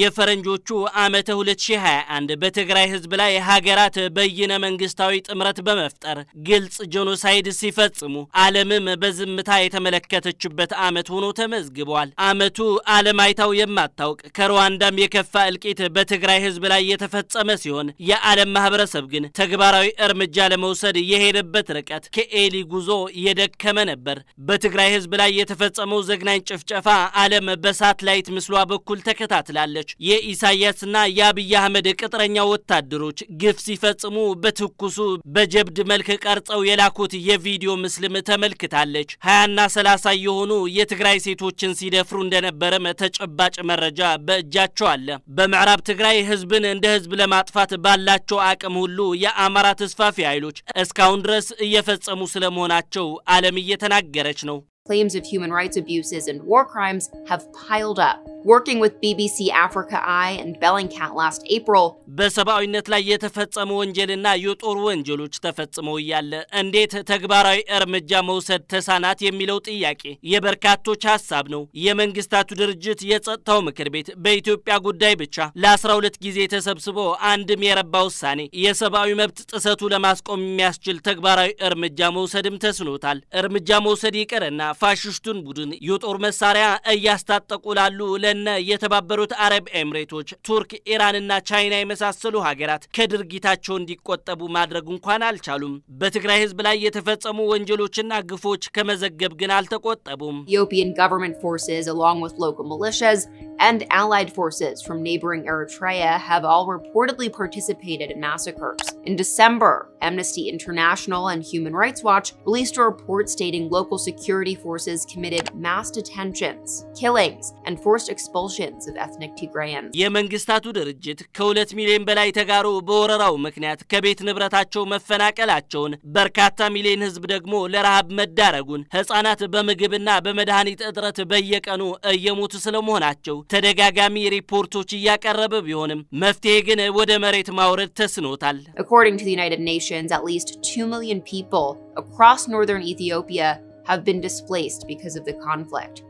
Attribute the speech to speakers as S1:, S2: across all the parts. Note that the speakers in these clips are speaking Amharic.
S1: የፈረንጆቹ ዓመተ 2021 በትግራይ ህዝብ ላይ ሀገራት በይነ መንግስታዊ ጥምረት በመፍጠር ግልጽ ጄኖሳይድ ሲፈጽሙ ዓለምም በዝምታ የተመለከተችበት ዓመት ሆኖ ተመዝግቧል። ዓመቱ ዓለም አይታው የማታውቅ ከሩዋንዳም የከፋ እልቂት በትግራይ ህዝብ ላይ የተፈጸመ ሲሆን የዓለም ማህበረሰብ ግን ተግባራዊ እርምጃ ለመውሰድ የሄደበት ርቀት ከኤሊ ጉዞ የደከመ ነበር። በትግራይ ህዝብ ላይ የተፈጸመው ዘግናኝ ጭፍጨፋ ዓለም በሳትላይት ምስሏ በኩል ተከታትላል። ትገኛለች። የኢሳያስና የአብይ አህመድ ቅጥረኛ ወታደሮች ግፍ ሲፈጽሙ በትኩሱ በጀብድ መልክ ቀርጸው የላኩት የቪዲዮ ምስልም ተመልክታለች። ሀያና ሰላሳ የሆኑ የትግራይ ሴቶችን ሲደፍሩ እንደነበረም ተጨባጭ መረጃ በእጃቸው አለ። በምዕራብ ትግራይ ህዝብን እንደ ህዝብ ለማጥፋት ባላቸው አቅም ሁሉ የአማራ ተስፋፊ ኃይሎች እስካሁን ድረስ እየፈጸሙ ስለመሆናቸው ዓለም እየተናገረች ነው።
S2: Claims of human rights abuses and war crimes have piled up. Working with BBC Africa Eye and Bellingcat last April በሰብአዊነት ላይ
S1: የተፈጸሙ ወንጀልና የጦር ወንጀሎች ተፈጽመው እያለ እንዴት ተግባራዊ እርምጃ መውሰድ ተሳናት የሚለው ጥያቄ የበርካቶች ሀሳብ ነው። የመንግስታቱ ድርጅት የጸጥታው ምክር ቤት በኢትዮጵያ ጉዳይ ብቻ ለ12 ጊዜ ተሰብስቦ አንድም የረባ ውሳኔ የሰብአዊ መብት ጥሰቱ ለማስቆም የሚያስችል ተግባራዊ እርምጃ መውሰድም ተስኖታል። እርምጃ መውሰድ ይቅርና ፋሽስቱን ቡድን የጦር መሳሪያ እያስታጠቁ ላሉ ለነ የተባበሩት አረብ ኤምሬቶች፣ ቱርክ፣ ኢራንና ቻይና የመሳሰሉ ሀገራት ከድርጊታቸው እንዲቆጠቡ ማድረግ እንኳን አልቻሉም። በትግራይ ህዝብ ላይ የተፈጸሙ ወንጀሎችና ግፎች ከመዘገብ ግን አልተቆጠቡም።
S2: Ethiopian government forces along with local militias and allied forces from neighboring Eritrea have all reportedly participated in massacres. In December, Amnesty International and Human Rights Watch released a report stating local security forces committed mass detentions, killings, and forced expulsions of ethnic Tigrayans.
S1: የመንግስታቱ ድርጅት ከሁለት ሚሊዮን በላይ ተጋሩ በወረራው ምክንያት ከቤት ንብረታቸው መፈናቀላቸውን በርካታ ሚሊዮን ህዝብ ደግሞ ለረሃብ መዳረጉን ህጻናት በምግብና በመድኃኒት እጥረት በየቀኑ እየሞቱ ስለመሆናቸው ተደጋጋሚ ሪፖርቶች እያቀረበ ቢሆንም መፍትሄ ግን ወደ መሬት ማውረድ ተስኖታል።
S2: According to the United Nations, at least 2 million people across northern Ethiopia have been displaced because of the conflict.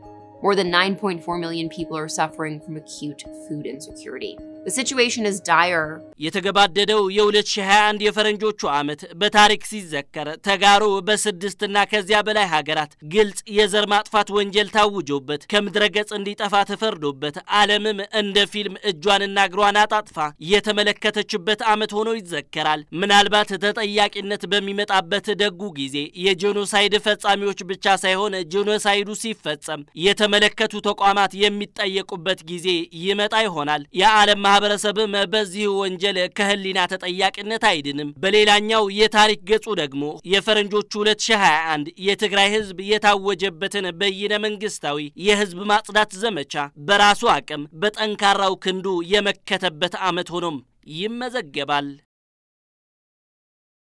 S2: more than 9.4 million people are suffering from acute food insecurity. The situation is dire.
S1: የተገባደደው የ2021 የፈረንጆቹ ዓመት በታሪክ ሲዘከር ተጋሩ በስድስትና ከዚያ በላይ ሀገራት ግልጽ የዘር ማጥፋት ወንጀል ታውጆበት ከምድረ ገጽ እንዲጠፋ ተፈርዶበት ዓለምም እንደ ፊልም እጇንና እግሯን አጣጥፋ የተመለከተችበት ዓመት ሆኖ ይዘከራል። ምናልባት ተጠያቂነት በሚመጣበት ደጉ ጊዜ የጄኖሳይድ ፈጻሚዎች ብቻ ሳይሆን ጄኖሳይዱ ሲፈጸም የተመ የሚመለከቱ ተቋማት የሚጠየቁበት ጊዜ ይመጣ ይሆናል። የዓለም ማህበረሰብም በዚህ ወንጀል ከህሊና ተጠያቂነት አይድንም። በሌላኛው የታሪክ ገጹ ደግሞ የፈረንጆቹ 2021 የትግራይ ህዝብ የታወጀበትን በይነ መንግስታዊ የህዝብ ማጽዳት ዘመቻ በራሱ አቅም በጠንካራው ክንዱ የመከተበት ዓመት ሆኖም ይመዘገባል።